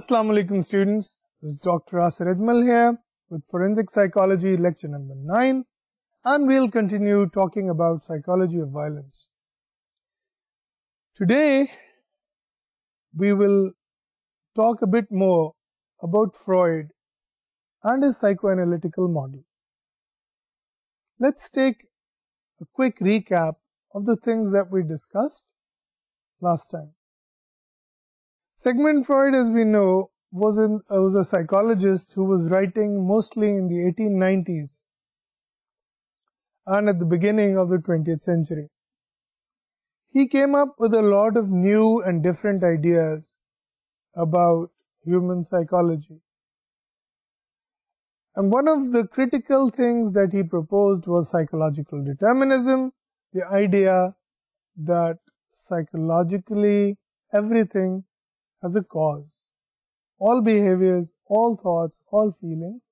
Assalamu alaikum students, this is Dr. Asir Ajmal here with Forensic Psychology lecture number 9 and we'll continue talking about psychology of violence. Today we will talk a bit more about Freud and his psychoanalytical model. Let's take a quick recap of the things that we discussed last time. Sigmund Freud, as we know, was, in, uh, was a psychologist who was writing mostly in the 1890s and at the beginning of the 20th century. He came up with a lot of new and different ideas about human psychology. And one of the critical things that he proposed was psychological determinism, the idea that psychologically everything has a cause. All behaviors, all thoughts, all feelings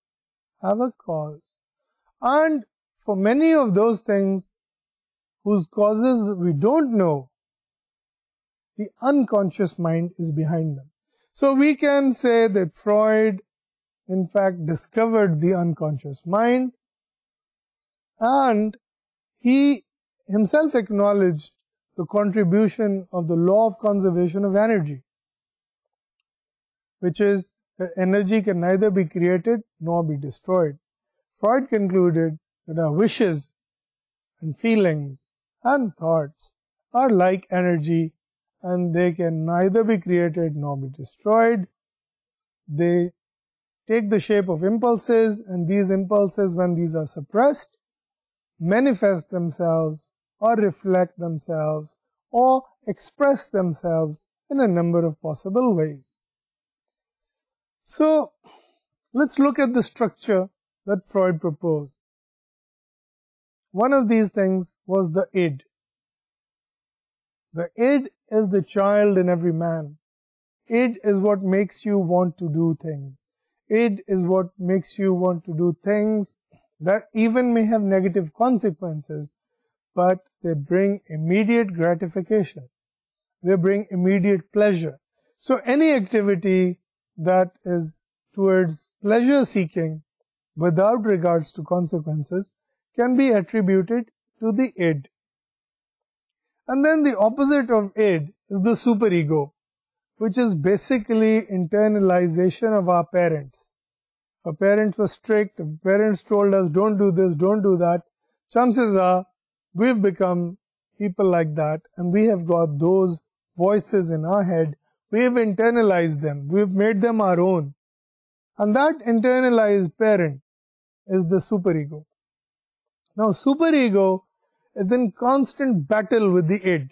have a cause. And for many of those things whose causes we don't know, the unconscious mind is behind them. So we can say that Freud in fact discovered the unconscious mind and he himself acknowledged the contribution of the law of conservation of energy which is that energy can neither be created nor be destroyed. Freud concluded that our wishes and feelings and thoughts are like energy and they can neither be created nor be destroyed. They take the shape of impulses and these impulses when these are suppressed manifest themselves or reflect themselves or express themselves in a number of possible ways. So, let's look at the structure that Freud proposed. One of these things was the id. The id is the child in every man. Id is what makes you want to do things. Id is what makes you want to do things that even may have negative consequences, but they bring immediate gratification. They bring immediate pleasure. So any activity that is towards pleasure seeking without regards to consequences can be attributed to the id. And then the opposite of id is the superego, which is basically internalization of our parents. Our parents were strict, if parents told us don't do this, don't do that, chances are we've become people like that and we have got those voices in our head We've internalized them, we've made them our own. And that internalized parent is the superego. Now, superego is in constant battle with the id.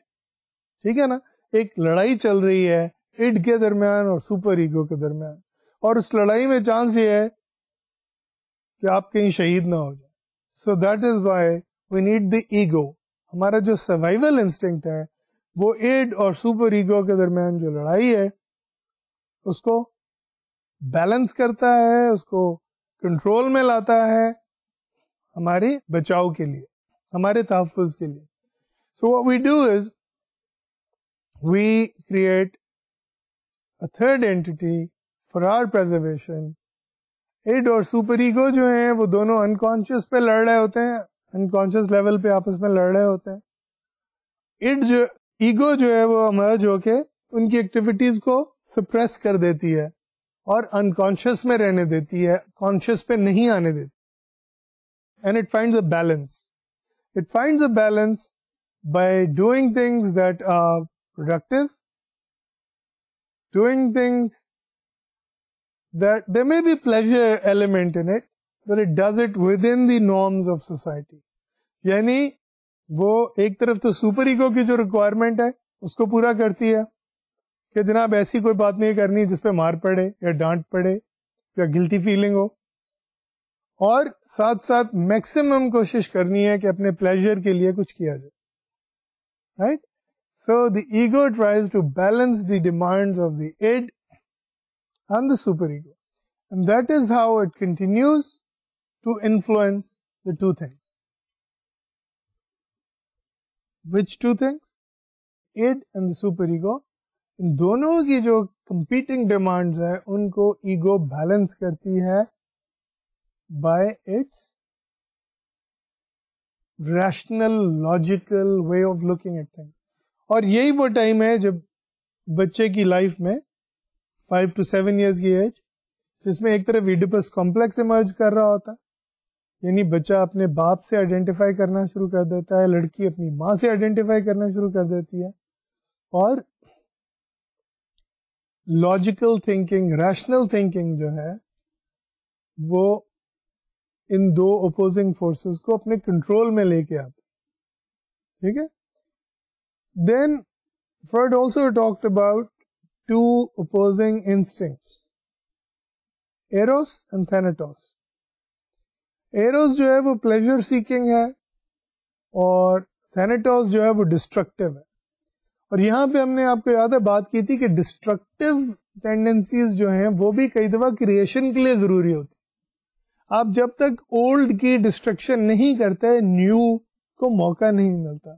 ठीक है ना एक लड़ाई चल रही है end के दरमियान और सुपर ईगो के दरमियान और उस लड़ाई में चांस ये है कि आप कहीं शहीद ना हो जाए so that is why we need the ego हमारा जो सर्वाइवल इंस्टिंक्ट है वो एड और सुपर ईगो के दरमियान जो लड़ाई है उसको बैलेंस करता है उसको कंट्रोल में लाता है हमारी बचाव के लिए हमारे तहफ़ के लिए so what we do is we create a third entity for our preservation id और सुपर ईगो जो है वो दोनों अनकॉन्शियस पे लड़ रहे होते हैं अनकॉन्शियस लेवल पे आपस में लड़ रहे होते हैं इड जो ईगो जो है वो अमर्ज होके उनकी एक्टिविटीज को सप्रेस कर देती है और अनकॉन्शियस में रहने देती है कॉन्शियस पे नहीं आने देती and it find a balance it find a balance by doing things that are productive doing things that they may be pleasure element in it but it does it within the norms of society. यानी वो एक तरफ तो super ego की जो requirement है उसको पूरा करती है कि जनाब ऐसी कोई बात नहीं करनी जिसपे मार पड़े या डांट पड़े या गिल्टी फीलिंग हो और साथ साथ मैक्सिमम कोशिश करनी है कि अपने प्लेजर के लिए कुछ किया जाए right so the ego tries to balance the demands of the id and the super ego and that is how it continues to influence the two things which two things id and super ego इन दोनों की जो competing demand है उनको ego balance करती है by its rational logical way of looking at things और यही वो टाइम है जब बच्चे की लाइफ में फाइव टू सेवन ईयर्स की एज जिसमें एक तरफ ईडिपस कॉम्प्लेक्स इमर्ज कर रहा होता है यानी बच्चा अपने बाप से आइडेंटिफाई करना शुरू कर देता है लड़की अपनी माँ से आइडेंटिफाई करना शुरू कर देती है और लॉजिकल थिंकिंग रैशनल थिंकिंग जो है वो इन दो अपोजिंग फोर्सेस को अपने कंट्रोल में लेके आते ठीक है then Freud also talked about two opposing instincts Eros and Thanatos Eros जो है वो प्लेजर सीकिंग है और थेनेटोस जो है वो डिस्ट्रक्टिव है और यहाँ पे हमने आपको याद है बात की थी कि डिस्ट्रक्टिव टेंडेंसीज जो हैं वो भी कई दफा क्रिएशन के लिए जरूरी होती आप जब तक ओल्ड की डिस्ट्रक्शन नहीं करते न्यू को मौका नहीं मिलता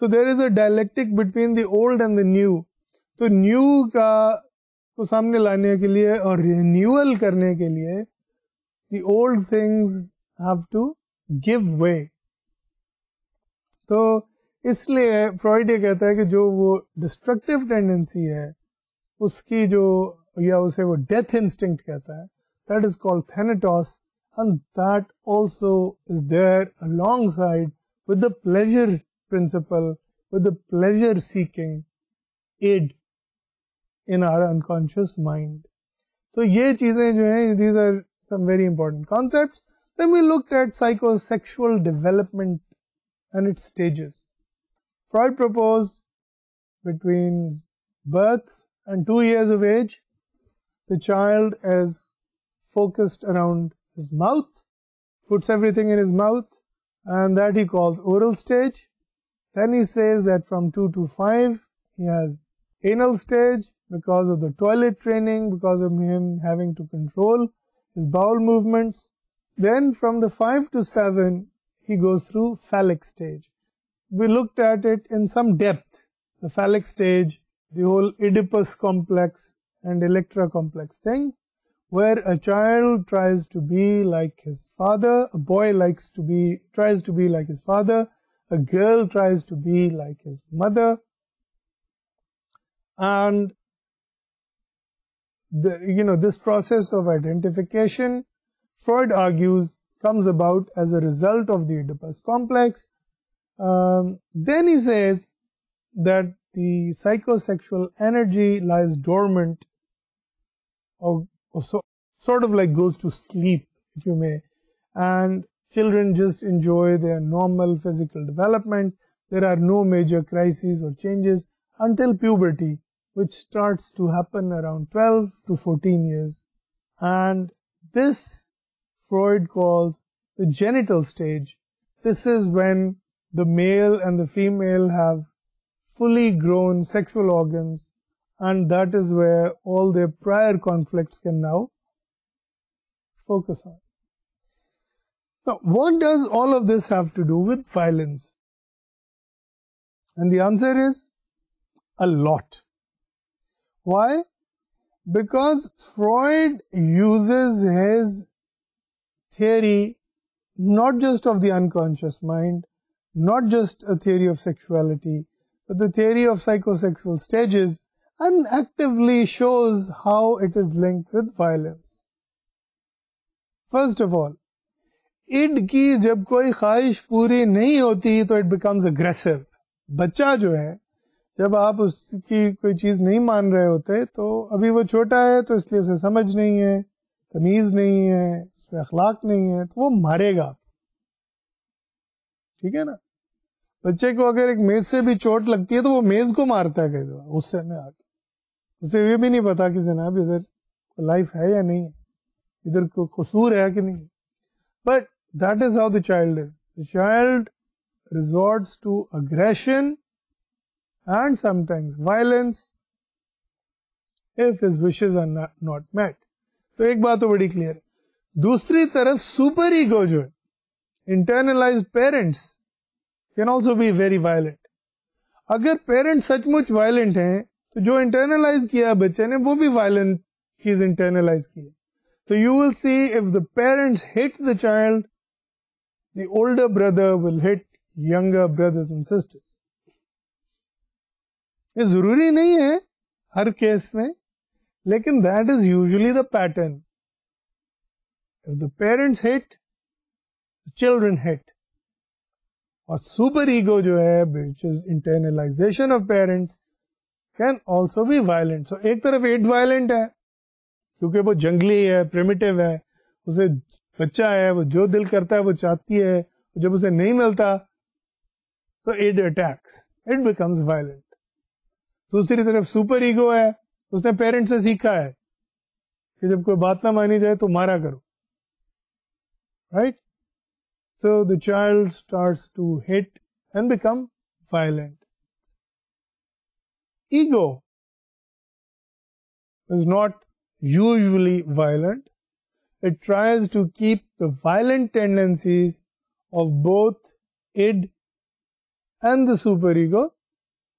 so there is a dialectic between the old and the new तो न्यू का को सामने लाने के लिए और रिन्यूअल करने के लिए the old things have to give way तो इसलिए फ्रॉइड ये कहता है कि जो वो डिस्ट्रक्टिव टेंडेंसी है उसकी जो या उसे वो डेथ इंस्टिंक्ट कहता है that is called Thanatos and that also is there alongside with the pleasure principle, with the pleasure seeking aid in our unconscious mind. तो ये चीजें जो हैं these are some very important concept Then we looked at psychosexual development and its stages. Freud proposed between birth and two years of age, the child is focused around his mouth, puts everything in his mouth, and that he calls oral stage. Then he says that from 2 to 5, he has anal stage because of the toilet training, because of him having to control his bowel movements. Then from the 5 to 7, he goes through phallic stage. We looked at it in some depth, the phallic stage, the whole Oedipus complex and Electra complex thing, where a child tries to be like his father, a boy likes to be, tries to be like his father, a girl tries to be like his mother, and the, you know, this process of identification Freud argues comes about as a result of the Oedipus complex. Um, then he says that the psychosexual energy lies dormant or, or so, sort of like goes to sleep, if you may, and children just enjoy their normal physical development. There are no major crises or changes until puberty, which starts to happen around 12 to 14 years. And this Freud calls the genital stage. This is when the male and the female have fully grown sexual organs and that is where all their prior conflicts can now focus on. Now, what does all of this have to do with violence? And the answer is a lot. Why? Because Freud uses his theory not just of the unconscious mind, not just a theory of sexuality, but the theory of psychosexual stages and actively shows how it is linked with violence. First of all, id की जब कोई ख्वाहिश पूरी नहीं होती तो it becomes aggressive बच्चा जो है जब आप उसकी कोई चीज नहीं मान रहे होते तो अभी वो छोटा है तो इसलिए उसे समझ नहीं है तमीज नहीं है उसमें अखलाक नहीं है तो वो मरेगा ठीक है ना बच्चे को अगर एक मेज से भी चोट लगती है तो वो मेज को मारता है कई गुस्से में आके उसे ये भी नहीं पता कि जनाब इधर लाइफ है या नहीं इधर को कसूर है कि नहीं but that is how the child is the child resort to aggression and sometimes violence if his wishes are not met तो एक बात तो बड़ी क्लियर है दूसरी तरफ सुपर ईगो जो है internalise parents can also be very violent अगर पेरेंट्स सचमुच वायलेंट हैं तो जो इंटरनलाइज किया बच्चे ने वो भी वायलेंट चीज इंटरनलाइज किया So you will see if the parents hit the child, the older brother will hit younger brothers and sisters. ये जरूरी नहीं है हर केस में लेकिन that is usually the pattern If the parents hate, the children hate. और super ego जो है which is internalisation of parents can also भी वायलेंट सो एक तरफ एट वायलेंट है क्योंकि वो जंगली है प्रिमिटिव है उसे बच्चा है वो जो दिल करता है वो चाहती है जब उसे नहीं मिलता तो it attacks it becomes violent दूसरी तरफ सुपर ईगो है उसने पेरेंट्स से सीखा है कि जब कोई बात ना मानी जाए तो मारा करो right. So, the child starts to hit and become violent. Ego is not usually violent. It tries to keep the violent tendencies of both id and the superego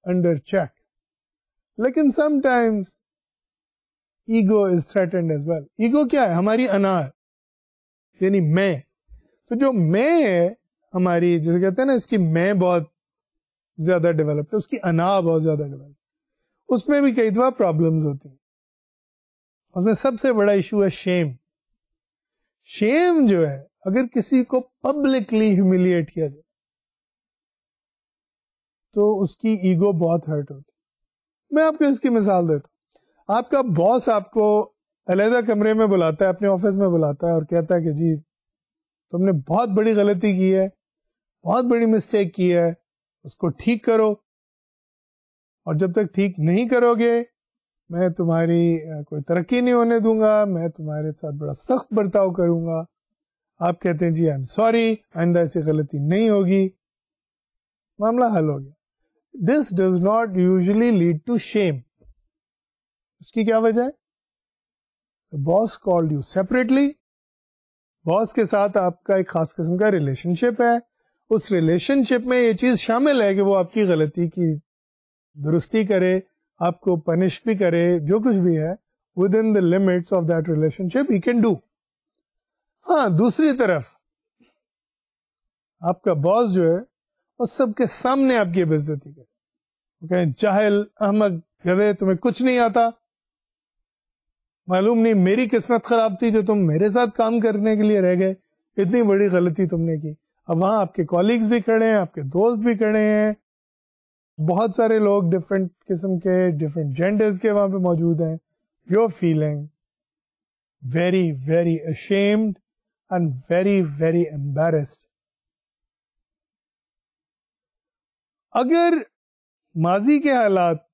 under check. Like in sometimes ego is threatened as well. Ego क्या है? हमारी अना यानी मैं तो जो मैं है हमारी जैसे कहते हैं ना इसकी मैं बहुत ज्यादा डेवलप्ड है उसकी अना बहुत ज्यादा डेवलप उसमें भी कई दफा प्रॉब्लम्स होती हैं उसमें सबसे बड़ा इशू है शेम शेम जो है अगर किसी को पब्लिकली ह्यूमिलिएट किया जाए तो उसकी ईगो बहुत हर्ट होती मैं आपको इसकी मिसाल देता हूं आपका बॉस आपको अलहदा कमरे में बुलाता है अपने ऑफिस में बुलाता है और कहता है कि जी तुमने बहुत बड़ी गलती की है बहुत बड़ी मिस्टेक की है उसको ठीक करो और जब तक ठीक नहीं करोगे मैं तुम्हारी कोई तरक्की नहीं होने दूंगा मैं तुम्हारे साथ बड़ा सख्त बर्ताव करूंगा आप कहते हैं जी आई एम सॉरी आइंदा ऐसी गलती नहीं होगी मामला हल हो गया this does not usually lead to shame उसकी क्या वजह है boss called you separately boss के साथ आपका एक खास किस्म का रिलेशनशिप है उस रिलेशनशिप में ये चीज शामिल है कि वो आपकी गलती की दुरुस्ती करे आपको पनिश भी करे जो कुछ भी है within the limits of that relationship he can do हाँ दूसरी तरफ आपका बॉस जो है वो सबके सामने आपकी बेजती करे okay, चाहल अहमद गधे तुम्हें कुछ नहीं आता मालूम नहीं मेरी किस्मत खराब थी जो तुम मेरे साथ काम करने के लिए रह गए इतनी बड़ी गलती तुमने की अब वहां आपके कॉलीग्स भी खड़े हैं आपके दोस्त भी खड़े हैं बहुत सारे लोग डिफरेंट किस्म के डिफरेंट जेंडर्स के वहां पे मौजूद हैं you're feeling very very ashamed and very very embarrassed अगर माजी के हालात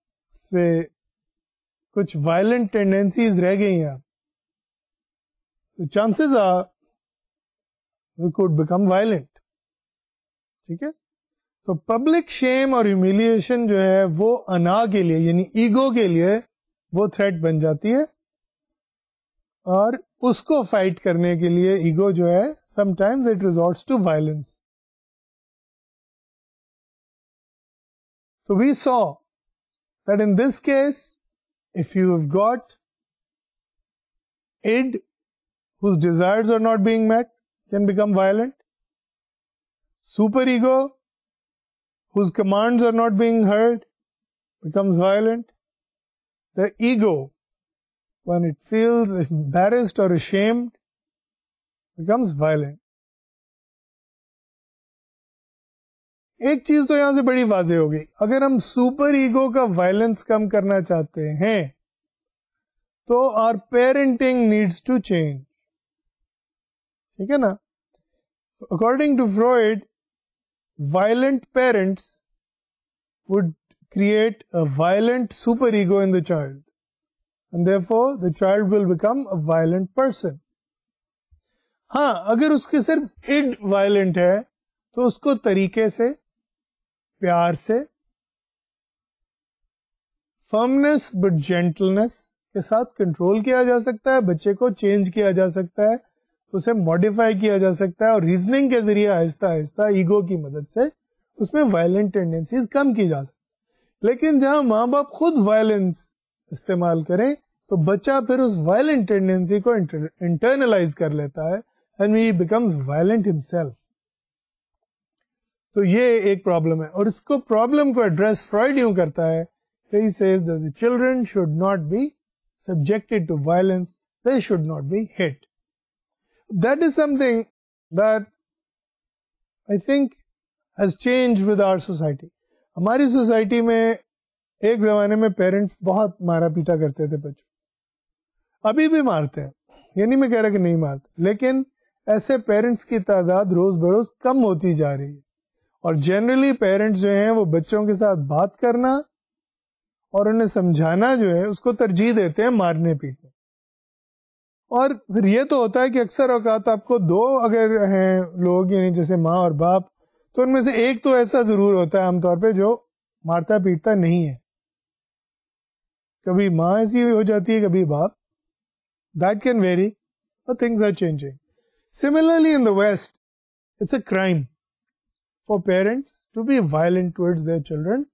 से कुछ वायलेंट टेंडेंसीज रह गई हैं तो chances are we could become violent ठीक है तो पब्लिक शेम और ह्यूमिलिएशन जो है वो अना के लिए यानी ईगो के लिए वो थ्रेट बन जाती है और उसको फाइट करने के लिए ईगो जो है sometimes it resorts to violence तो we saw that in this case if you have got id whose desires are not being met can become violent. Superego whose commands are not being heard becomes violent. The ego, when it feels embarrassed or ashamed, becomes violent. एक चीज तो यहां से बड़ी वाजे हो गई अगर हम सुपर ईगो का वायलेंस कम करना चाहते हैं तो our parenting needs to change ठीक है ना according to Freud violent parents would create a violent superego in the child and therefore the child will become a violent person हाँ अगर उसके सिर्फ इड वायलेंट है तो उसको तरीके से प्यार से फर्मनेस बट जेंटलनेस के साथ कंट्रोल किया जा सकता है बच्चे को चेंज किया जा सकता है उसे मॉडिफाई किया जा सकता है और रीजनिंग के जरिए आहिस्ता आहिस्ता ईगो की मदद से उसमें वायलेंट टेंडेंसीज कम की जा सकती लेकिन जहां माँ बाप खुद वायलेंस इस्तेमाल करें तो बच्चा फिर उस वायलेंट टेंडेंसी को इंटरनलाइज कर लेता है and he becomes violent himself तो ये एक प्रॉब्लम है और इसको प्रॉब्लम को एड्रेस फ्रॉइड यूं करता है he says that the children should not be subjected to violence they should not be hit that is something that i think has changed with our society हमारी society में एक जमाने में parents बहुत मारा पीटा करते थे बच्चों अभी भी मारते हैं ये नहीं मैं कह रहा कि नहीं मारते लेकिन ऐसे पेरेंट्स की तादाद रोज बरोज कम होती जा रही है और जनरली पेरेंट्स जो हैं वो बच्चों के साथ बात करना और उन्हें समझाना जो है उसको तरजीह देते हैं मारने पीटने और फिर ये तो होता है कि अक्सर अवकात आपको दो अगर हैं लोग यानी जैसे माँ और बाप तो उनमें से एक तो ऐसा जरूर होता है आमतौर पे जो मारता पीटता नहीं है कभी माँ ऐसी हो जाती है कभी बाप that can vary things are changing similarly in the west it's a crime for parents to be violent towards their children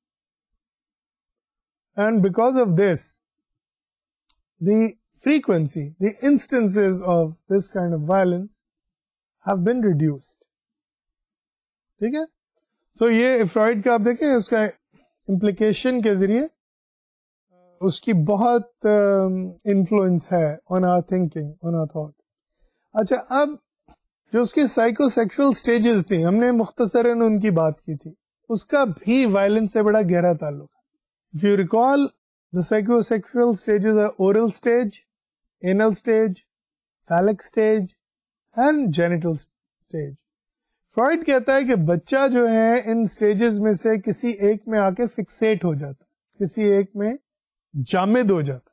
and because of this the frequency, the instances of this kind of violence have been reduced. Okay, so तो ये Freud का आप देखें उसका implication के जरिए uh, उसकी बहुत इन्फ्लुएंस um, है ऑन आर थिंकिंग ऑन जो उसकी साइकोसेक्सुअल स्टेजेस थी हमने मुख्तसरा उनकी बात की थी उसका भी वायलेंस से बड़ा गहरा ताल्लुक है if you recall the psychosexual stages are oral stage anal stage phallic stage and genital stage Freud कहता है कि बच्चा जो है इन स्टेजेस में से किसी एक में आके फिक्सेट हो जाता किसी एक में जामिद हो जाता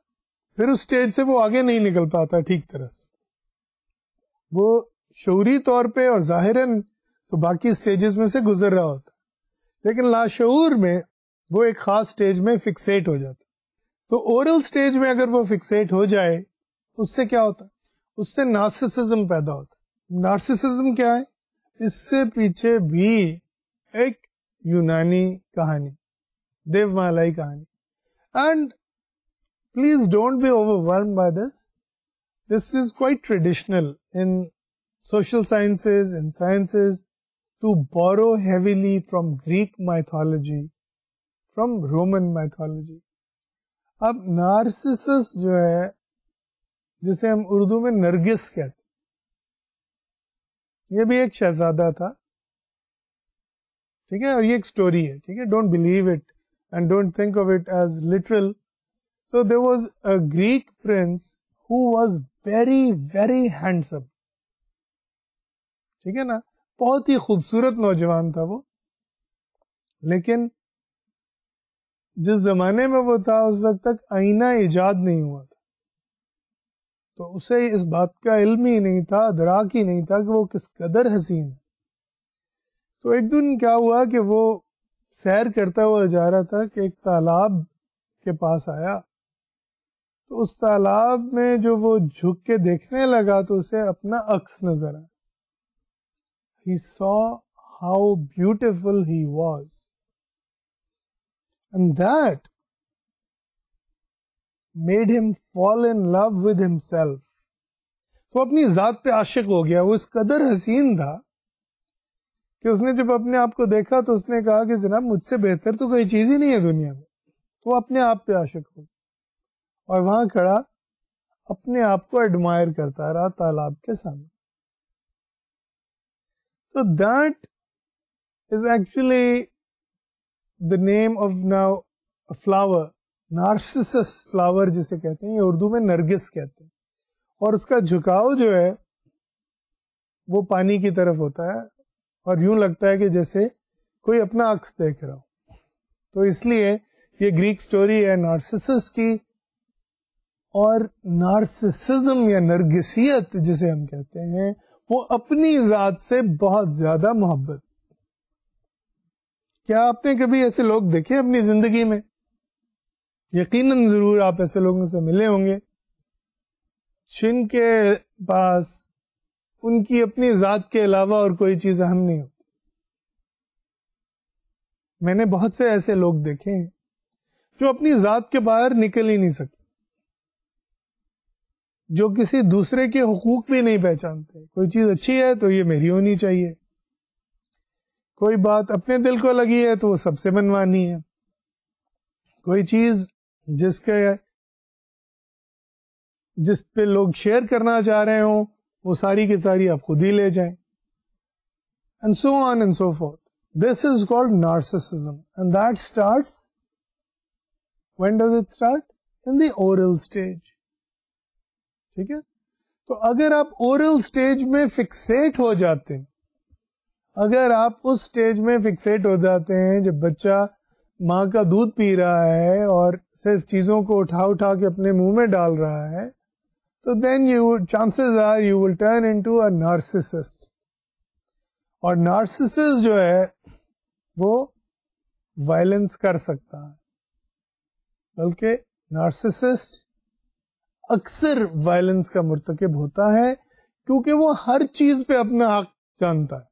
फिर उस स्टेज से वो आगे नहीं निकल पाता ठीक तरह से वो शौरी तौर पे और ज़ाहिरन तो बाकी स्टेजेस में से गुजर रहा होता लेकिन लाशूर में वो एक खास स्टेज में फिक्सेट हो जाता तो ओरल स्टेज में अगर वो फिक्सेट हो जाए तो उससे क्या होता उससे नार्सिसिज्म पैदा होता नार्सिसिज्म क्या है इससे पीछे भी एक यूनानी कहानी देवमालाई कहानी and please don't be overwhelm by this this is quite traditional in social sciences and sciences to borrow heavily from Greek mythology, from Roman mythology. अब Narcissus, जो है जिसे हम उर्दू में नरगिस कहते ये भी एक शहजादा था ठीक है और ये एक स्टोरी है don't don't believe it and don't think of it as literal so there was a Greek prince who was ठीक है ना बहुत ही खूबसूरत नौजवान था वो लेकिन जिस जमाने में वो था उस वक्त तक आईना ईजाद नहीं हुआ था तो उसे इस बात का इल्म ही नहीं था अदराक ही नहीं था कि वो किस कदर हसीन है तो एक दिन क्या हुआ कि वो सैर करता हुआ जा रहा था कि एक तालाब के पास आया तो उस तालाब में जो वो झुक के देखने लगा तो उसे अपना अक्स नजर आया he saw how beautiful he was. And that made him fall in love with himself तो अपनी जात पे आशिक हो गया वो इस कदर हसीन था कि उसने जब अपने आप को देखा तो उसने कहा कि जनाब मुझसे बेहतर तो कोई चीज ही नहीं है दुनिया में तो अपने आप पे आशिक हो और वहां खड़ा अपने आप को एडमायर करता रहा तालाब के सामने So that is actually the name of now a flower Narcissus flower जिसे कहते हैं ये उर्दू में नरगिस कहते हैं और उसका झुकाव जो है वो पानी की तरफ होता है और यूं लगता है कि जैसे कोई अपना अक्स देख रहा हो तो इसलिए ये ग्रीक स्टोरी है नार्सिसस की और नार्सिसिज्म या नरगिसियत जिसे हम कहते हैं वो अपनी जात से बहुत ज्यादा मोहब्बत क्या आपने कभी ऐसे लोग देखे अपनी जिंदगी में यकीनन जरूर आप ऐसे लोगों से मिले होंगे जिनके पास उनकी अपनी जात के अलावा और कोई चीज अहम नहीं होती मैंने बहुत से ऐसे लोग देखे हैं जो अपनी जात के बाहर निकल ही नहीं सकते जो किसी दूसरे के हकूक भी नहीं पहचानते कोई चीज़ अच्छी है तो ये मेरी होनी चाहिए कोई बात अपने दिल को लगी है तो वो सबसे मनवानी है कोई चीज़ जिसके जिस पे लोग शेयर करना चाह रहे हो वो सारी की सारी आप खुद ही ले जाएं and so on and so forth this is called narcissism and that starts when does it start in the oral stage ठीक है तो अगर आप ओरल स्टेज में फिक्सेट हो जाते हैं अगर आप उस स्टेज में फिक्सेट हो जाते हैं जब बच्चा माँ का दूध पी रहा है और सिर्फ चीजों को उठा उठा के अपने मुंह में डाल रहा है तो then you chances are you will turn into a narcissist और नार्सिसिस्ट जो है वो वायलेंस कर सकता है बल्कि नार्सिसिस्ट अक्सर वायलेंस का मरतकब होता है क्योंकि वो हर चीज पे अपना हक जानता है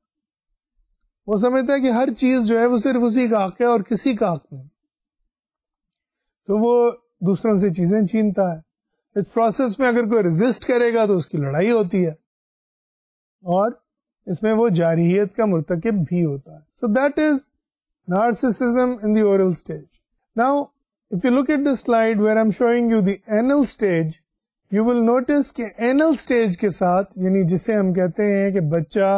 वो समझता है कि हर चीज जो है वो सिर्फ उसी का हक है और किसी का हक नहीं तो वो दूसरों से चीजें छीनता है इस प्रोसेस में अगर कोई रेजिस्ट करेगा तो उसकी लड़ाई होती है और इसमें वो जारहीत का मरतकब भी होता है so that is narcissism in the oral stage. Now, if you look at this slide where I'm showing you the anal stage, you will notice कि एनल स्टेज के साथ यानी जिसे हम कहते हैं कि बच्चा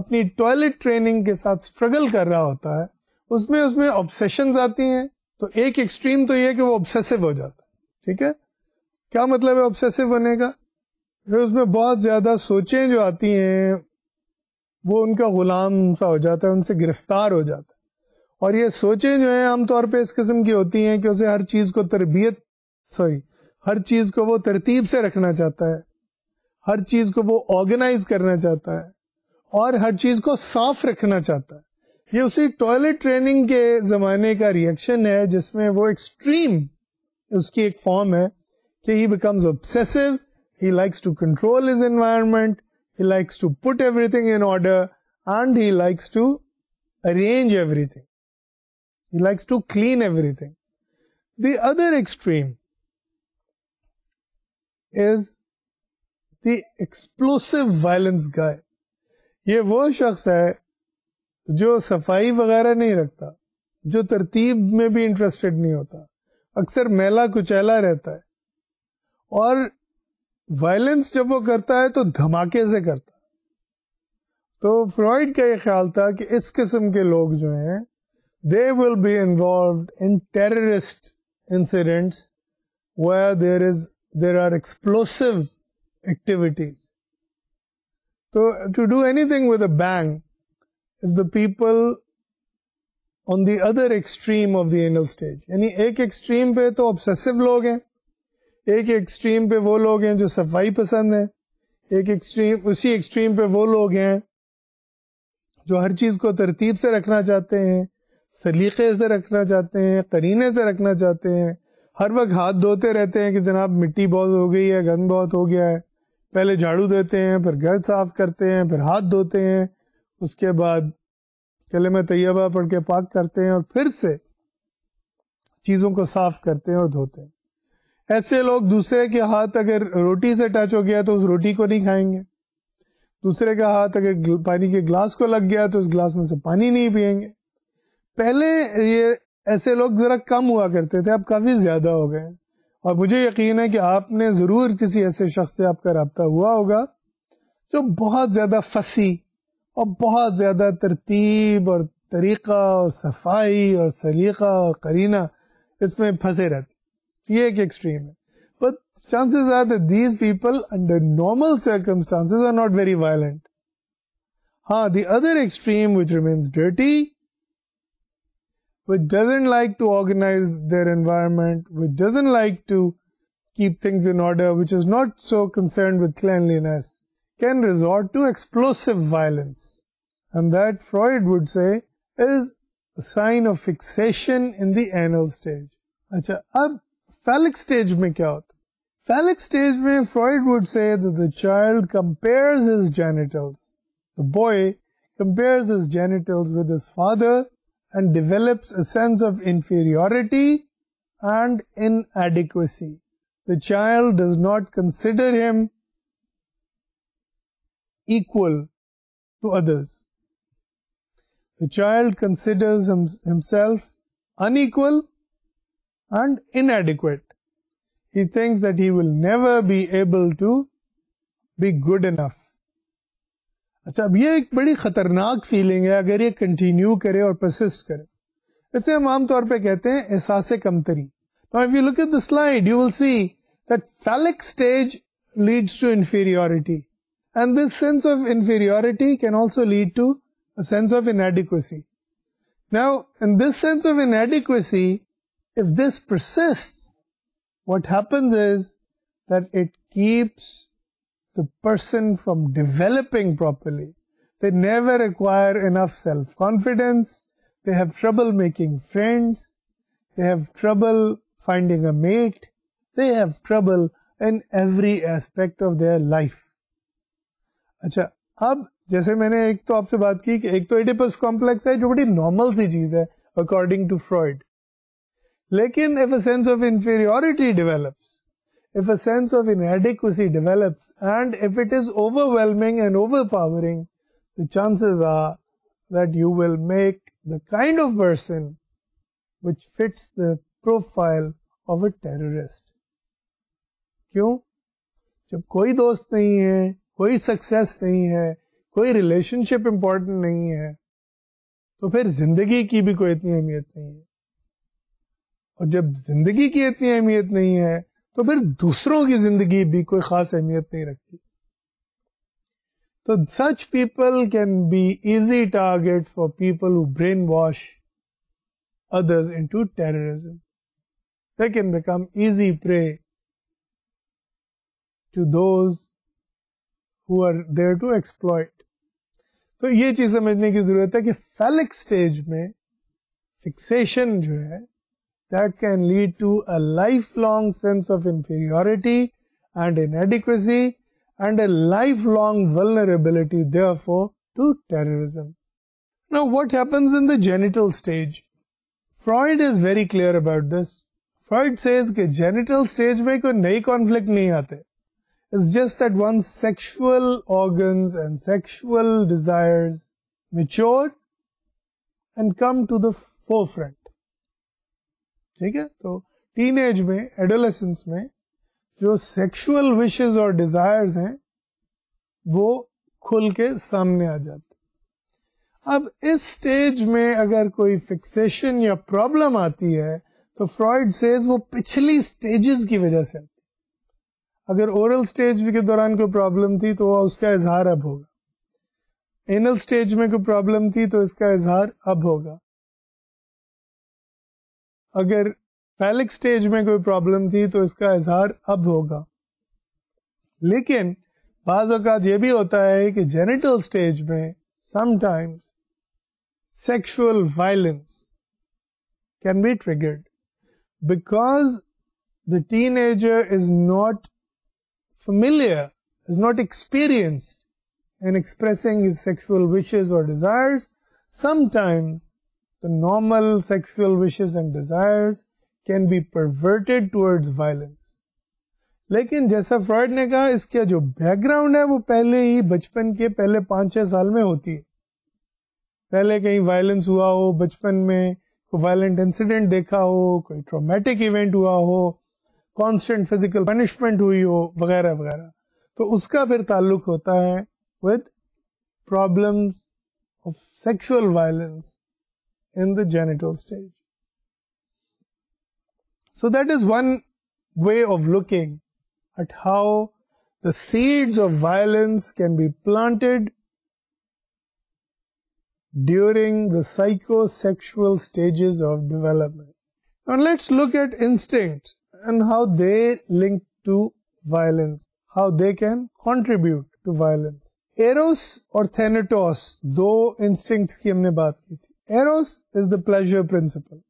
अपनी टॉयलेट ट्रेनिंग के साथ स्ट्रगल कर रहा होता है उसमें उसमें ऑब्सेशंस आती हैं तो एक एक्सट्रीम तो ये कि वो ऑब्सेसिव हो जाता है ठीक है क्या मतलब है ऑब्सेसिव होने का फिर उसमें बहुत ज़्यादा सोचें जो आती हैं वो उनका गुलाम सा हो जाता है उनसे गिरफ्तार हो जाता है और ये सोचें जो हैं आमतौर पर इस किस्म की होती हैं कि उसे हर चीज़ को तरबियत सॉरी हर चीज को वो तरतीब से रखना चाहता है हर चीज को वो ऑर्गेनाइज करना चाहता है और हर चीज को साफ रखना चाहता है ये उसी टॉयलेट ट्रेनिंग के जमाने का रिएक्शन है जिसमें वो एक्सट्रीम उसकी एक फॉर्म है कि he becomes obsessive he likes to control his environment he likes to put everything in order and he likes to arrange everything he likes to clean everything the other extreme is the explosive violence guy ये वो शख्स है जो सफाई वगैरह नहीं रखता जो तरतीब में भी इंटरेस्टेड नहीं होता अक्सर मेला कुचैला रहता है और वायलेंस जब वो करता है तो धमाके से करता है तो फ्रॉइड का ये ख्याल था कि इस किस्म के लोग जो हैं they will be involve in terrorist incidents where there is there are explosive activities. So to do anything with a bang is the people on the other extreme of the anal stage. Any ek extreme pe to obsessive log हैं, Ek extreme pe wo log हैं jo safai pasand है, Ek extreme usi extreme pe wo log हैं जो हर चीज को तरतीब से रखना चाहते हैं سلیقے سے رکھنا چاہتے ہیں करीने سے رکھنا چاہتے ہیں हर वक्त हाथ धोते रहते हैं कि जनाब मिट्टी बहुत हो गई है गंद बहुत हो गया है पहले झाड़ू देते हैं फिर घर साफ करते हैं फिर हाथ धोते हैं उसके बाद गले में तैयबा पढ़ के पाक करते हैं और फिर से चीज़ों को साफ करते हैं और धोते हैं ऐसे लोग दूसरे के हाथ अगर रोटी से टच हो गया तो उस रोटी को नहीं खाएंगे दूसरे का हाथ अगर पानी के ग्लास को लग गया तो उस ग्लास में से पानी नहीं पियेंगे पहले ये ऐसे लोग ज़रा कम हुआ करते थे अब काफ़ी ज़्यादा हो गए और मुझे यकीन है कि आपने ज़रूर किसी ऐसे शख्स से आपका रबता हुआ होगा जो बहुत ज़्यादा फसी और बहुत ज़्यादा तरतीब और तरीक़ा और सफाई और सलीका और करीना इसमें फंसे रहते ये एक एक्सट्रीम है but chances are that these people under normal circumstances are not very violent हाँ the other extreme which remains dirty which doesn't like to organize their environment, which doesn't like to keep things in order, which is not so concerned with cleanliness, can resort to explosive violence. And that, Freud would say, is a sign of fixation in the anal stage. अच्छा अब phallic stage में क्या होता Phallic stage में Freud would say that the child compares his genitals. The boy compares his genitals with his father and develops a sense of inferiority and inadequacy. The child does not consider him equal to others. The child considers himself unequal and inadequate. He thinks that he will never be able to be good enough. अच्छा अब ये एक बड़ी खतरनाक feeling है अगर ये continue करे और परसिस्ट करे इसे हम आमतौर पर कहते हैं एहसास कमतरी Now, if you look at the slide, you will see that phallic stage leads to inferiority. And this sense of inferiority can also lead to a sense of inadequacy. Now, in this sense of inadequacy, if this persists, what happens is that it keeps the person from developing properly. They never acquire enough self-confidence. They have trouble making friends. They have trouble finding a mate. They have trouble in every aspect of their life. अच्छा अब जैसे मैंने एक तो आपसे बात की कि एक तो एडिपस कॉम्प्लेक्स है जो बड़ी नॉर्मल सी चीज है अकॉर्डिंग टू फ्रॉइड लेकिन if a sense of inferiority develops if a sense of inadequacy develops and if it is overwhelming and overpowering, the chances are that you will make the kind of person which fits the profile of a terrorist. क्यों? जब कोई दोस्त नहीं है, कोई success नहीं है, कोई रिलेशनशिप इम्पोर्टेंट नहीं है, तो फिर जिंदगी की भी कोई इतनी अहमियत नहीं है और जब जिंदगी की इतनी अहमियत नहीं hai तो फिर दूसरों की जिंदगी भी कोई खास अहमियत नहीं रखती तो such people can be easy target for people who brainwash others into terrorism. They can become easy prey to those who are there to exploit. तो ये चीज समझने की जरूरत है कि फेलिक स्टेज में फिक्सेशन जो है that can lead to a lifelong sense of inferiority and inadequacy and a lifelong vulnerability therefore to terrorism. Now what happens in the genital stage? Freud is very clear about this. Freud says that genital stage में no conflict नहीं आते. It's just that one's sexual organs and sexual desires mature and come to the forefront. ठीक है तो teen age में adolescence में जो sexual wishes और डिजायर्स हैं वो खुल के सामने आ जाते अब इस स्टेज में अगर कोई फिक्सेशन या प्रॉब्लम आती है तो फ्रॉइड सेज वो पिछली स्टेजेस की वजह से आती अगर ओरल स्टेज के दौरान कोई प्रॉब्लम थी तो उसका इजहार अब होगा एनल स्टेज में कोई प्रॉब्लम थी तो इसका इजहार अब होगा अगर फैलिक स्टेज में कोई प्रॉब्लम थी तो इसका इजहार अब होगा लेकिन बाज़ात ये भी होता है कि जेनिटल स्टेज में sometimes sexual violence can be triggered because the teenager is not familiar is not experience in expressing his sexual और desire sometimes the normal sexual wishes and desires can be perverted towards violence. लेकिन जैसा Freud ने कहा इसका जो background है वो पहले ही बचपन के पहले पांच छह साल में होती है पहले कहीं वायलेंस हुआ हो बचपन में कोई वायलेंट इंसिडेंट देखा हो कोई ट्रोमेटिक इवेंट हुआ हो कॉन्स्टेंट फिजिकल पनिशमेंट हुई हो वगैरह वगैरह तो उसका फिर ताल्लुक होता है with problem of sexual violence in the genital stage. So that is one way of looking at how the seeds of violence can be planted during the psychosexual stages of development. Now let's look at instinct and how they link to violence, how they can contribute to violence. Eros or Thanatos, though instincts की हमने बात की थी Eros is the pleasure principle,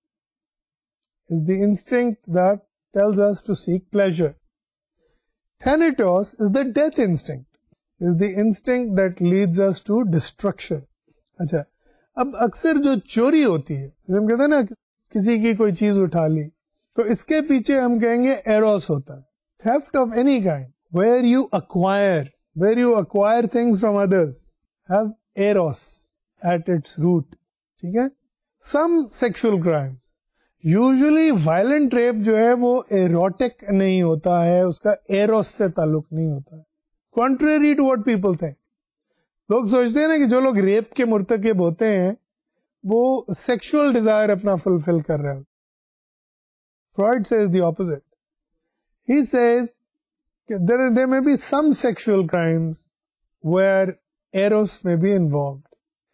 is the instinct that tells us to seek pleasure. Thanatos is the death instinct, is the instinct that leads us to destruction. अच्छा अब अक्सर जो चोरी होती है जैसे किसी की कोई चीज उठा ली तो इसके पीछे हम कहेंगे एरोस होता theft of any kind where you acquire where you acquire things from others have eros at its root ठीक है some sexual crimes usually violent rape जो है वो एरोटिक नहीं होता है उसका एरोस से ताल्लुक नहीं होता है contrary to what people think लोग सोचते हैं ना कि जो लोग रेप के मुर्तकब होते हैं वो सेक्सुअल डिजायर अपना फुलफिल कर रहे होते Freud says the opposite he says there, there may be some sexual crimes where eros may be involved.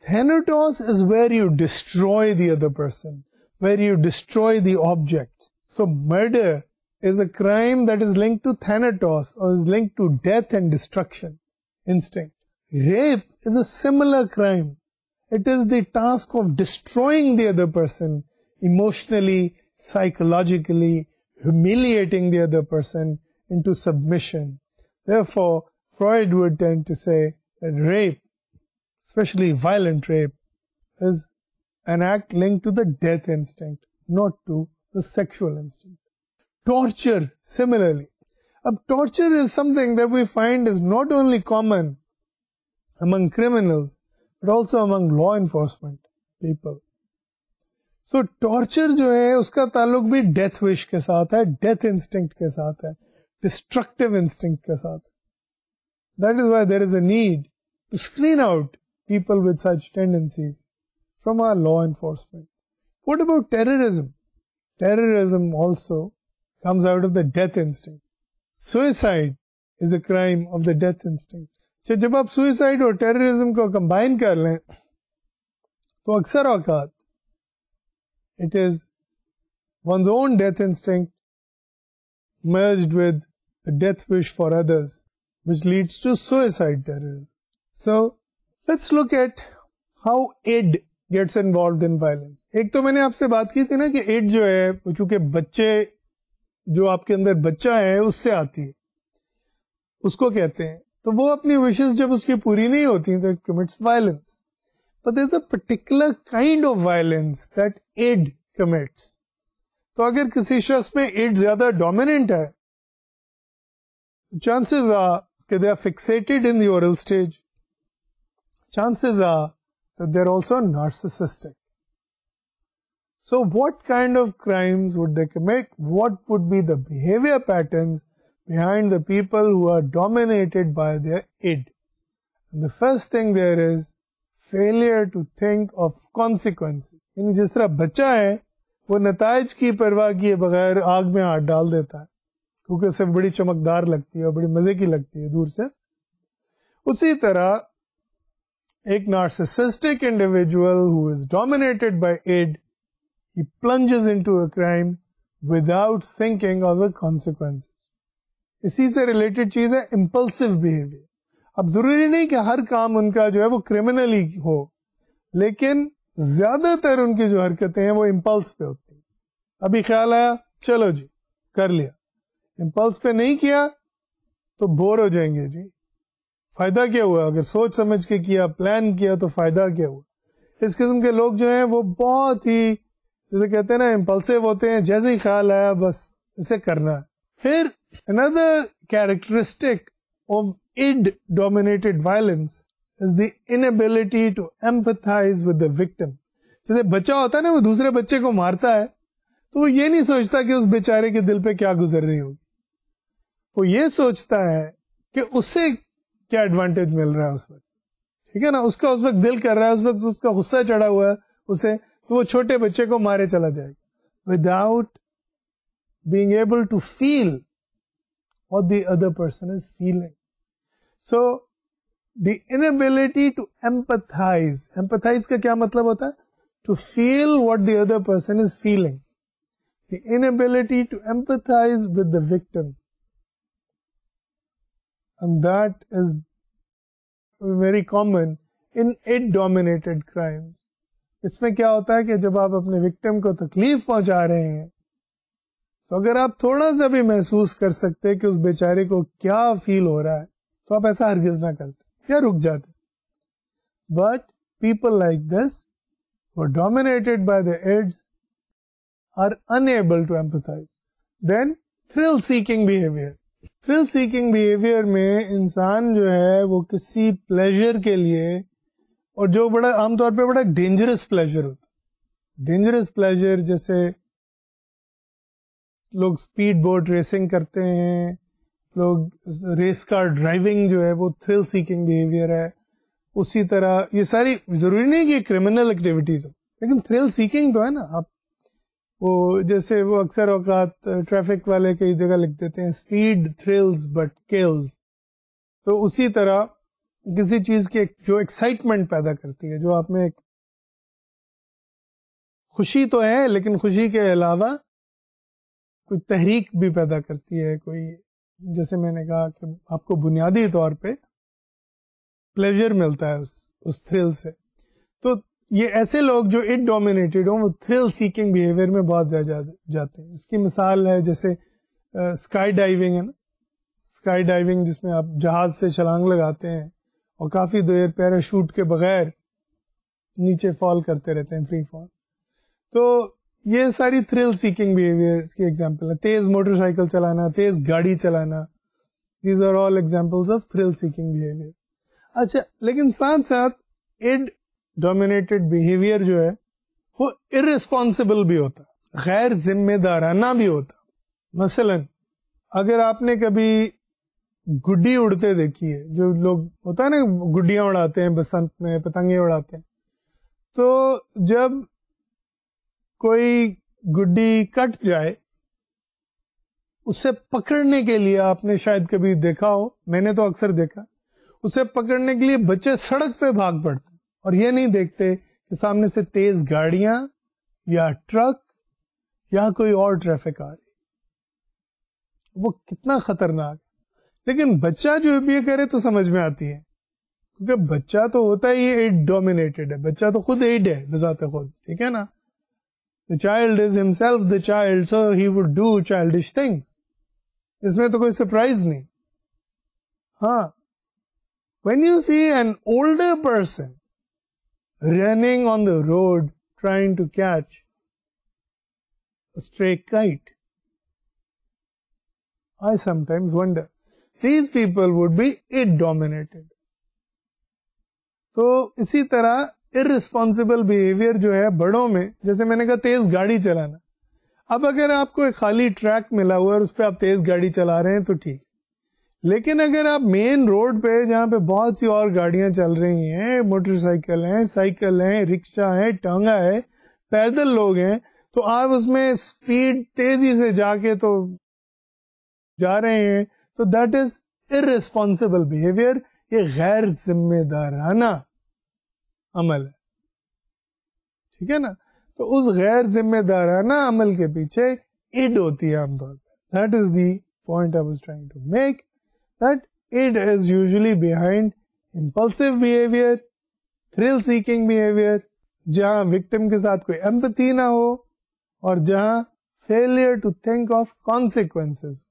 Thanatos is where you destroy the other person, where you destroy the object. So murder is a crime that is linked to Thanatos or is linked to death and destruction instinct. Rape is a similar crime. It is the task of destroying the other person emotionally, psychologically, humiliating the other person into submission. Therefore, Freud would tend to say that rape especially violent rape, is an act linked to the death instinct, not to the sexual instinct. Torture, similarly. a torture is something that we find is not only common among criminals, but also among law enforcement people. so, torture, जो है उसका ताल्लुक भी death wish के साथ है death instinct के साथ है destructive instinct के साथ That is why there is a need to screen out people with such tendencies from our law enforcement. What about terrorism? Terrorism also comes out of the death instinct. Suicide is a crime of the death instinct. So, when you और terrorism को combine कर it is one's own death instinct merged with the death wish for others, which leads to suicide terrorism. So, let's look at how id gets involve in violence एक तो मैंने आपसे बात की थी ना कि एड जो है चूंकि बच्चे जो आपके अंदर बच्चा है उससे आती है उसको कहते हैं तो वो अपनी विशेष जब उसकी पूरी नहीं होती तो it commits violence but there a particular kind of violence that id commits तो अगर किसी शख्स में एड ज्यादा डोमिनेंट है चांसेस आर कि they are fixated in the oral stage chances are that they're also narcissistic. So what kind of crimes would they commit? What would be the behavior patterns behind the people who are dominated by their id? And the first thing there is failure to think of consequence यानी जिस तरह बच्चा है वो नतज की परवाह किए बगैर आग में हाथ डाल देता है क्योंकि उसे बड़ी चमकदार लगती है और बड़ी मजे की लगती है दूर से उसी तरह a narcissistic individual who is dominated by it, he plunges into a crime without thinking of the consequences. इसी से रिलेटेड चीज है इम्पल्सिव बिहेवियर अब जरूरी नहीं कि हर काम उनका जो है वो क्रिमिनल ही हो लेकिन ज्यादातर उनकी जो हरकतें हैं वो इम्पल्स पे होती हैं अभी ख्याल आया चलो जी कर लिया इम्पल्स पे नहीं किया तो बोर हो जाएंगे जी फायदा क्या हुआ अगर सोच समझ के किया प्लान किया तो फायदा क्या हुआ इस किस्म के लोग जो हैं वो बहुत ही जैसे कहते हैं ना इम्पल्सिव होते हैं जैसे ही ख्याल आया बस इसे करना है फिर another characteristic of id dominated violence is the inability to empathise with the victim जैसे बच्चा होता है ना वो दूसरे बच्चे को मारता है तो वो ये नहीं सोचता कि उस बेचारे के दिल पे क्या गुजर रही होगी वो ये सोचता है कि उससे क्या एडवांटेज मिल रहा है उस वक्त ठीक है ना उसका उस वक्त दिल कर रहा है उस वक्त उसका गुस्सा चढ़ा हुआ है उसे तो वो छोटे बच्चे को मारे चला जाएगा without being able to feel what the other person is feeling. So, the inability to empathize. Empathize का क्या मतलब होता है? To feel what the other person is feeling. The inability to empathize with the victim. and that is very common in id dominated crimes. इसमें क्या होता है कि जब आप अपने विक्टिम को तकलीफ पहुंचा रहे हैं तो अगर आप थोड़ा सा भी महसूस कर सकते कि उस बेचारे को क्या फील हो रहा है तो आप ऐसा हरगिज ना करते या रुक जाते but people like this who are dominated by the aids are unable to empathize. Then thrill seeking behavior. Thrill seeking behaviour में इंसान जो है वो किसी प्लेजर के लिए और जो बड़ा आमतौर पे बड़ा डेंजरस प्लेजर होता डेंजरस प्लेजर जैसे लोग स्पीड बोट रेसिंग करते हैं लोग रेस कार ड्राइविंग जो है वो थ्रिल सीकिंग बिहेवियर है उसी तरह ये सारी जरूरी नहीं कि क्रिमिनल एक्टिविटीज हो लेकिन थ्रिल सीकिंग तो है ना आप वो जैसे वो अक्सर अवकात ट्रैफिक वाले कई जगह लिख देते हैं स्पीड थ्रिल्स बट किल्स तो उसी तरह किसी चीज की जो एक्साइटमेंट पैदा करती है जो आप में एक खुशी तो है लेकिन खुशी के अलावा कोई तहरीक भी पैदा करती है कोई जैसे मैंने कहा कि आपको बुनियादी तौर पे प्लेजर मिलता है उस उस थ्रिल से तो ये ऐसे लोग जो इट डोमिनेटेड हों वो थ्रिल सीकिंग बिहेवियर में बहुत ज्यादा जाते हैं इसकी मिसाल है जैसे स्काई डाइविंग है ना स्काई डाइविंग जिसमें आप जहाज से छलांग लगाते हैं और काफी देर पैराशूट के बगैर नीचे फॉल करते रहते हैं फ्री फॉल तो ये सारी थ्रिल सीकिंग बिहेवियर की एग्जाम्पल है तेज मोटरसाइकिल चलाना तेज गाड़ी चलाना these are all examples of thrill seeking behaviour अच्छा लेकिन साथ साथ इड डोमिनेटेड बिहेवियर जो है वो इरेस्पॉन्सिबल भी होता है गैर जिम्मेदाराना भी होता मसलन अगर आपने कभी गुड्डी उड़ते देखी है जो लोग होता है ना गुड्डियां उड़ाते हैं बसंत में पतंगे उड़ाते हैं तो जब कोई गुड्डी कट जाए उसे पकड़ने के लिए आपने शायद कभी देखा हो मैंने तो अक्सर देखा उसे पकड़ने के लिए बच्चे सड़क पे भाग पड़ते और ये नहीं देखते कि सामने से तेज गाड़ियां या ट्रक या कोई और ट्रैफिक आ रही वो कितना खतरनाक लेकिन बच्चा जो भी करे तो समझ में आती है क्योंकि बच्चा तो होता ही एड डोमिनेटेड है बच्चा तो खुद एड है बजाते खुद ठीक है ना the child is himself the child so he would do child things इसमें तो कोई सरप्राइज नहीं हाँ when you see an older person running on the road trying to catch a stray kite. I sometimes wonder, these people would be it dominated. तो इसी तरह irresponsible behaviour जो है बड़ों में जैसे मैंने कहा तेज गाड़ी चलाना अब अगर आपको एक खाली ट्रैक मिला हुआ है और उस पर आप तेज गाड़ी चला रहे हैं तो ठीक लेकिन अगर आप मेन रोड पे जहाँ पे बहुत सी और गाड़ियां चल रही हैं मोटरसाइकिल हैं साइकिल हैं रिक्शा है टांगा है पैदल लोग हैं तो आप उसमें स्पीड तेजी से जाके तो जा रहे हैं तो दैट इज इरेस्पॉन्सिबल बिहेवियर ये गैर जिम्मेदाराना अमल है ठीक है ना तो उस गैर जिम्मेदाराना अमल के पीछे इड होती है आमतौर पर that is the point I was trying to make that it is usually behind impulsive behavior, thrill seeking behavior, जहां विक्टिम के साथ कोई एम्पथी ना हो और जहां failure to think of consequences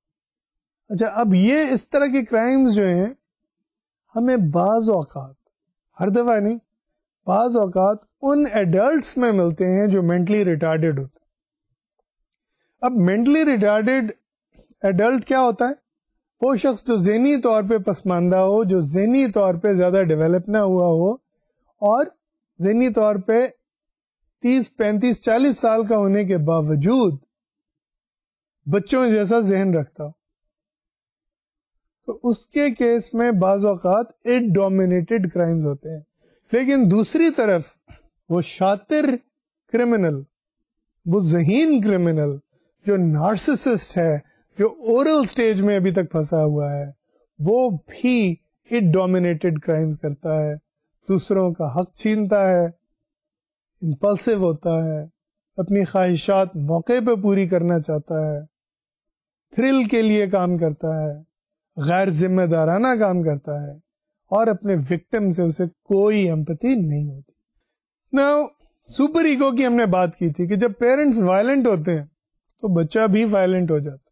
अच्छा अब ये इस तरह के क्राइम्स जो हैं हमें बाज औकात हर दफा नहीं बाज औकात उन एडल्ट में मिलते हैं जो मेंटली रिटार्डेड होते हैं अब मेंटली रिटार्डेड एडल्ट क्या होता है वो शख्स जो जहनी तौर पे पसमानदा हो जो जहनी तौर पे ज़्यादा डेवलप ना हुआ हो और जहनी तौर पे तीस पैंतीस चालीस साल का होने के बावजूद बच्चों जैसा जहन रखता हो तो उसके केस में बाज़ात एड डोमिनेटेड क्राइम्स होते हैं लेकिन दूसरी तरफ वो शातिर क्रिमिनल वो जहीन क्रिमिनल जो नार्सिसिस्ट है जो ओरल स्टेज में अभी तक फंसा हुआ है वो भी इट डोमिनेटेड क्राइम्स करता है दूसरों का हक छीनता है इम्पल्सिव होता है अपनी ख्वाहिशात मौके पर पूरी करना चाहता है थ्रिल के लिए काम करता है गैर जिम्मेदाराना काम करता है और अपने विक्टिम से उसे कोई एम्पति नहीं होती ना सुपर ईगो की हमने बात की थी कि जब पेरेंट्स वायलेंट होते हैं तो बच्चा भी वायलेंट हो जाता है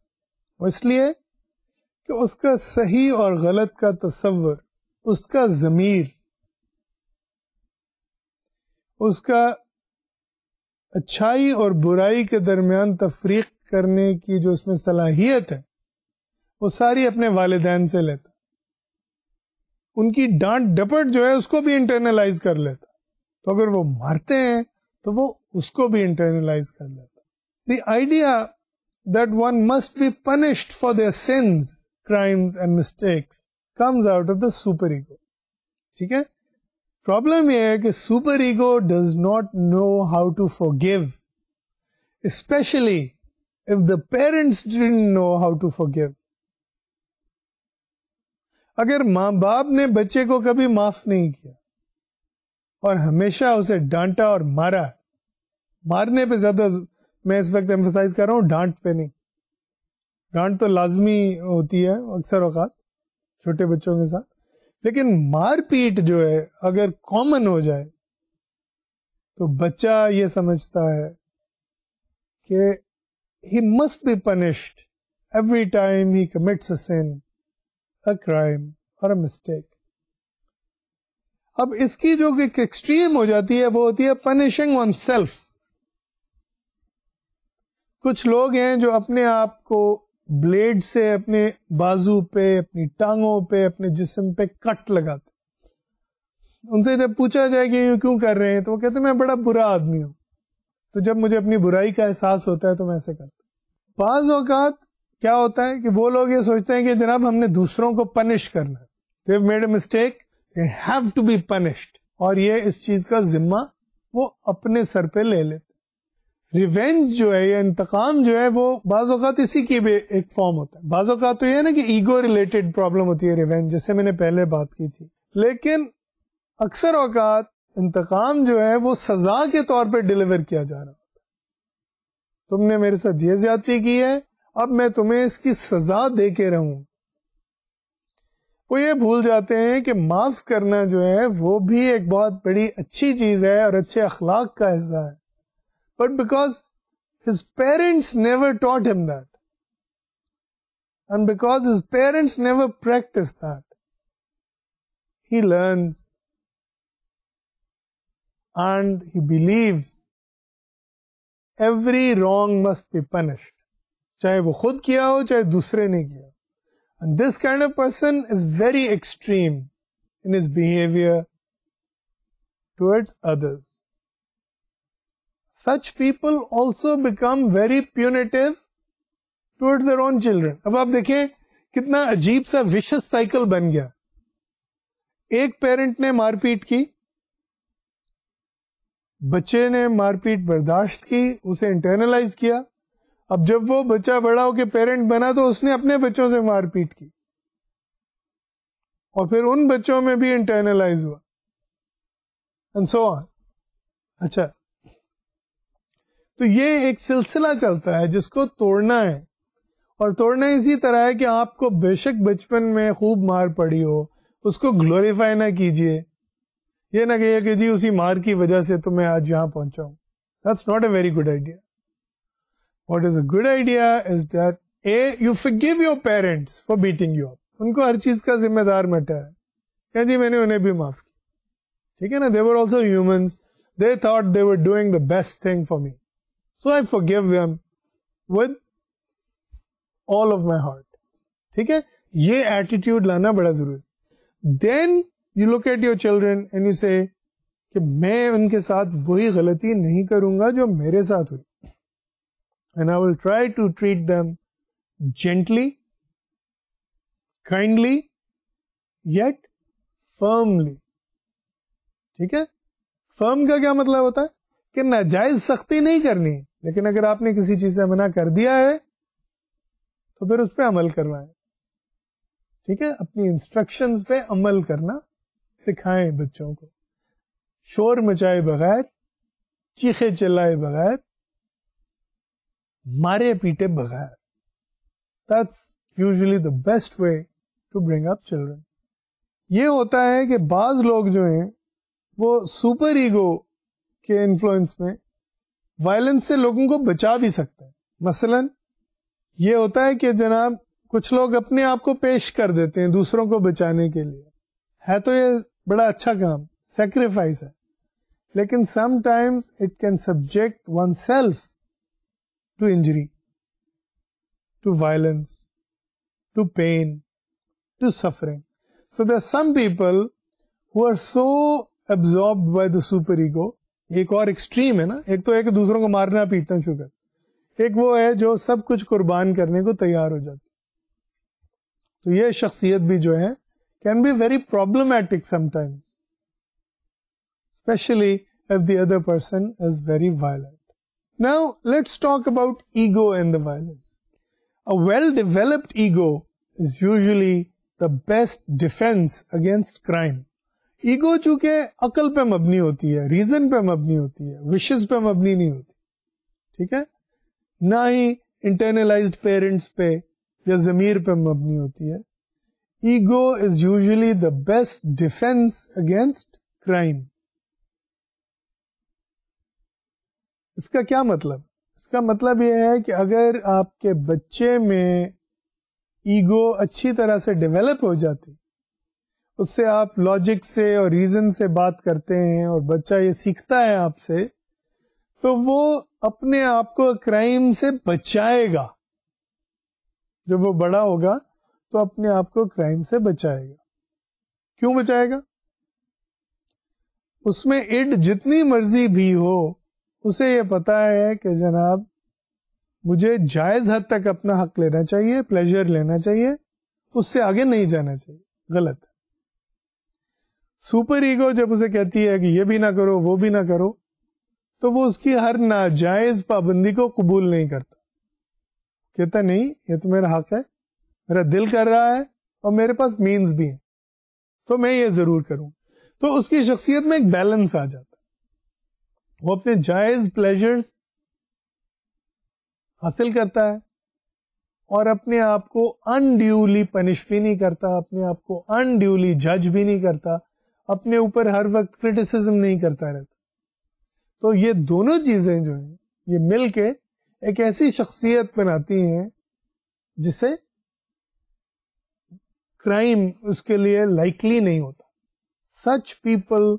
वो इसलिए कि उसका सही और गलत का तस्वर उसका ज़मीर उसका अच्छाई और बुराई के दरमियान तफरीक करने की जो उसमें सलाहियत है वो सारी अपने वालदेन से लेता उनकी डांट डपट जो है उसको भी इंटरनलाइज कर लेता तो अगर वो मारते हैं तो वो उसको भी इंटरनलाइज कर लेता the idea that one must be punished for their sins, crimes and mistakes comes out of the superego. Okay? Problem is that ego does not know how to forgive. Especially if the parents didn't know how to forgive. اگر ماں باپ نے بچے کو کبھی معاف نہیں کیا اور ہمیشہ اسے ڈانٹا اور مارا مارنے मैं इस वक्त एम्फोसाइज कर रहा हूँ डांट पे नहीं डांट तो लाजमी होती है अक्सर अवकात छोटे बच्चों के साथ लेकिन मारपीट जो है अगर कॉमन हो जाए तो बच्चा ये समझता है कि he must be punished every time he commits a sin a crime और अ मिस्टेक अब इसकी जो एक एक्सट्रीम हो जाती है वो होती है पनिशिंग ऑन सेल्फ कुछ लोग हैं जो अपने आप को ब्लेड से अपने बाजू पे अपनी टांगों पे अपने जिस्म पे कट लगाते उनसे जब पूछा जाए कि ये क्यों कर रहे हैं तो वो कहते मैं बड़ा बुरा आदमी हूँ तो जब मुझे अपनी बुराई का एहसास होता है तो मैं ऐसे करता हूँ बाज अवकात क्या होता है कि वो लोग ये सोचते हैं कि जनाब हमने दूसरों को पनिश करना है they made a mistake they have to be punished और ये इस चीज का जिम्मा वो अपने सर पे ले लेते रिवेंज जो है या इंतकाम जो है वो बाज़ात इसी की भी एक फॉर्म होता है बाज़ात तो ये है ना कि ईगो रिलेटेड प्रॉब्लम होती है रिवेंज जैसे मैंने पहले बात की थी लेकिन अक्सर अवकात इंतकाम जो है वो सजा के तौर पर डिलीवर किया जा रहा होता तुमने मेरे साथ ये ज्यादती की है अब मैं तुम्हें इसकी सजा दे के रहूं वो ये भूल जाते हैं कि माफ करना जो है वो भी एक बहुत बड़ी अच्छी चीज है और अच्छे अखलाक का हिस्सा है but because his parents never taught him that. And because his parents never practiced that, he learns and he believes every wrong must be punished. चाहे वो खुद किया हो चाहे दूसरे ने किया And this kind of person is very extreme in his behavior towards others. Such people also become very punitive towards their own children अब आप देखें कितना अजीब सा विशस साइकिल बन गया एक पेरेंट ने मारपीट की बच्चे ने मारपीट बर्दाश्त की उसे इंटरनलाइज किया अब जब वो बच्चा बड़ा होकर पेरेंट बना तो उसने अपने बच्चों से मारपीट की और फिर उन बच्चों में भी इंटरनलाइज हुआ एंड सो ऑन अच्छा तो ये एक सिलसिला चलता है जिसको तोड़ना है और तोड़ना इसी तरह है कि आपको बेशक बचपन में खूब मार पड़ी हो उसको ग्लोरीफाई ना कीजिए ये ना कहिए कि जी उसी मार की वजह से तो मैं आज यहां पहुंचा हूं that's not a very good idea what is a good idea is that uh you give your parents for beating you उनको हर चीज का जिम्मेदार मटा है क्या जी मैंने उन्हें भी माफ किया ठीक है ना they were also human they thought doing the best thing for me so I forgive them with all of my heart ठीक है ये एटीट्यूड लाना बड़ा जरूरी then you look at your children and you say कि मैं उनके साथ वही गलती नहीं करूंगा जो मेरे साथ हुई and I will try to treat them gently kindly yet firmly ठीक है फर्म का क्या मतलब होता है कि नाजायज सख्ती नहीं करनी लेकिन अगर आपने किसी चीज से मना कर दिया है तो फिर उस पर अमल करवाए ठीक है अपनी इंस्ट्रक्शन पे अमल करना सिखाएं बच्चों को शोर मचाए बगैर चीखे चिल्लाए बगैर मारे पीटे बगैर that's usually the best way to bring up children ये होता है कि बाज लोग जो हैं वो सुपर ईगो के इन्फ्लुएंस में वायलेंस से लोगों को बचा भी सकता है मसलन ये होता है कि जनाब कुछ लोग अपने आप को पेश कर देते हैं दूसरों को बचाने के लिए है तो ये बड़ा अच्छा काम सेक्रीफाइस है लेकिन sometimes it can subject oneself to injury to violence to pain to suffering so there some people who are so absorbed by the super ego एक और एक्सट्रीम है ना एक तो एक दूसरों को मारना पीटना शुरू कर एक वो है जो सब कुछ कुर्बान करने को तैयार हो जाती तो ये शख्सियत भी जो है can be very problematic sometimes specially if the other person is very violent now let's talk about ego and the violence a well developed ego is usually the best defence against crime ego चूंकि अकल पे मबनी होती है reason पे मबनी होती है विशेष पे मबनी नहीं होती ठीक है ना ही इंटरनलाइज पेरेंट्स पे या जमीर पे मबनी होती है ego is usually the best defence against crime इसका क्या मतलब इसका मतलब यह है कि अगर आपके बच्चे में ईगो अच्छी तरह से डेवलप हो जाती उससे आप लॉजिक से और रीजन से बात करते हैं और बच्चा ये सीखता है आपसे तो वो अपने आप को क्राइम से बचाएगा जब वो बड़ा होगा तो अपने आप को क्राइम से बचाएगा क्यों बचाएगा उसमें इड जितनी मर्जी भी हो उसे ये पता है कि जनाब मुझे जायज हद तक अपना हक लेना चाहिए प्लेजर लेना चाहिए उससे आगे नहीं जाना चाहिए गलत है सुपर ईगो जब उसे कहती है कि ये भी ना करो वो भी ना करो तो वो उसकी हर नाजायज पाबंदी को कबूल नहीं करता कहता नहीं ये तो मेरा हक है मेरा दिल कर रहा है और मेरे पास मीन्स भी है तो मैं ये जरूर करूं तो उसकी शख्सियत में एक बैलेंस आ जाता है वो अपने जायज प्लेजर्स हासिल करता है और अपने आप को अनड्यूली पनिश भी नहीं करता अपने आप को अनड्यूली जज भी नहीं करता अपने ऊपर हर वक्त क्रिटिसिज्म नहीं करता रहता तो ये दोनों चीजें जो हैं ये मिलके एक ऐसी शख्सियत बनाती हैं जिसे क्राइम उसके लिए लाइकली नहीं होता such people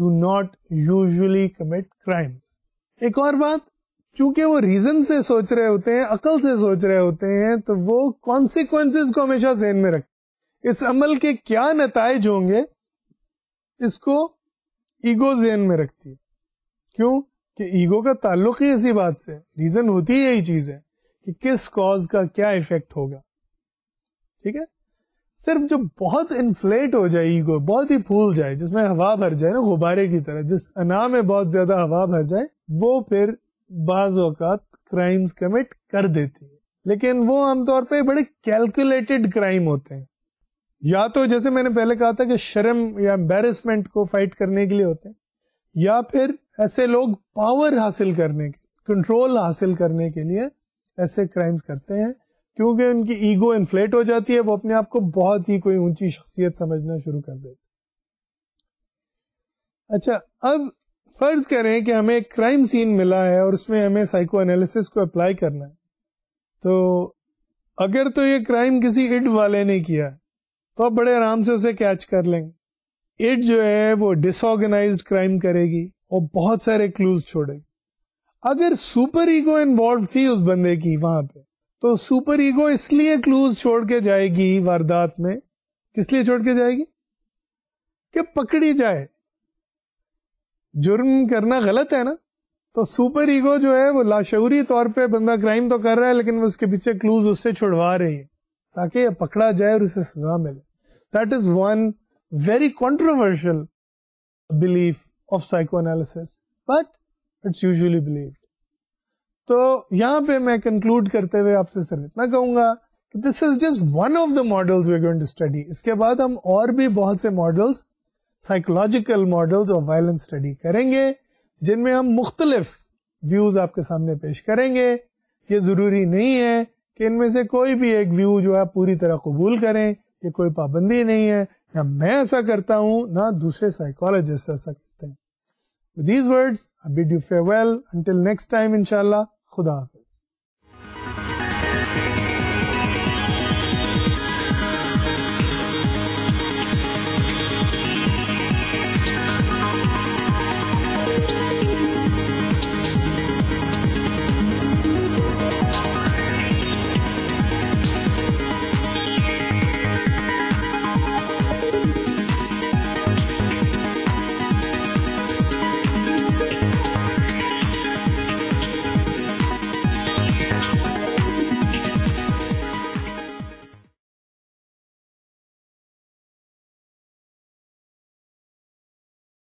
do not usually commit crime एक और बात क्योंकि वो रीजन से सोच रहे होते हैं अकल से सोच रहे होते हैं तो वो कॉन्सिक्वेंसेस को हमेशा जहन में रखते इस अमल के क्या नतज होंगे इसको ईगो जेन में रखती है क्यों कि ईगो का ताल्लुक ही इसी बात से रीजन होती ही यही चीज है कि किस कॉज का क्या इफेक्ट होगा ठीक है सिर्फ जो बहुत इन्फ्लेट हो जाए ईगो बहुत ही फूल जाए जिसमें हवा भर जाए ना गुब्बारे की तरह जिस अना में बहुत ज्यादा हवा भर जाए वो फिर बाज अवत क्राइम्स कमिट कर देती है लेकिन वो आमतौर पर बड़े कैलकुलेटेड क्राइम होते हैं या तो जैसे मैंने पहले कहा था कि शर्म या एम्बेरसमेंट को फाइट करने के लिए होते हैं या फिर ऐसे लोग पावर हासिल करने के कंट्रोल हासिल करने के लिए ऐसे क्राइम्स करते हैं क्योंकि उनकी ईगो इन्फ्लेट हो जाती है वो अपने आप को बहुत ही कोई ऊंची शख्सियत समझना शुरू कर देते अच्छा अब फर्ज करें कि हमें एक क्राइम सीन मिला है और उसमें हमें साइको एनालिसिस को अप्लाई करना है तो अगर तो ये क्राइम किसी इड वाले ने किया है तो आप बड़े आराम से उसे कैच कर लेंगे इट जो है वो डिसऑर्गेनाइज क्राइम करेगी और बहुत सारे क्लूज छोड़ेगी अगर सुपर ईगो इन्वॉल्व थी उस बंदे की वहां पे तो सुपर ईगो इसलिए क्लूज छोड़ के जाएगी वारदात में किस लिए छोड़ के जाएगी कि पकड़ी जाए जुर्म करना गलत है ना तो सुपर ईगो जो है वो लाशूरी तौर पे बंदा क्राइम तो कर रहा है लेकिन उसके पीछे क्लूज उससे छुड़वा रही है ताकि ये पकड़ा जाए और उसे सजा मिले that is one very controversial belief of psychoanalysis but it's usually believed तो यहाँ पे मैं कंक्लूड करते हुए आपसे सिर्फ इतना कहूंगा कि this is just one of the models we going to study इसके बाद हम और भी बहुत से models psychological models of violence study करेंगे जिनमें हम मुख्तलिफ व्यूज आपके सामने पेश करेंगे ये जरूरी नहीं है कि इनमें से कोई भी एक व्यू जो है पूरी तरह कबूल करें ये कोई पाबंदी नहीं है ना मैं ऐसा करता हूं ना दूसरे साइकोलॉजिस्ट ऐसा करते हैं with these words I bid you farewell until next time इंशाल्लाह खुदा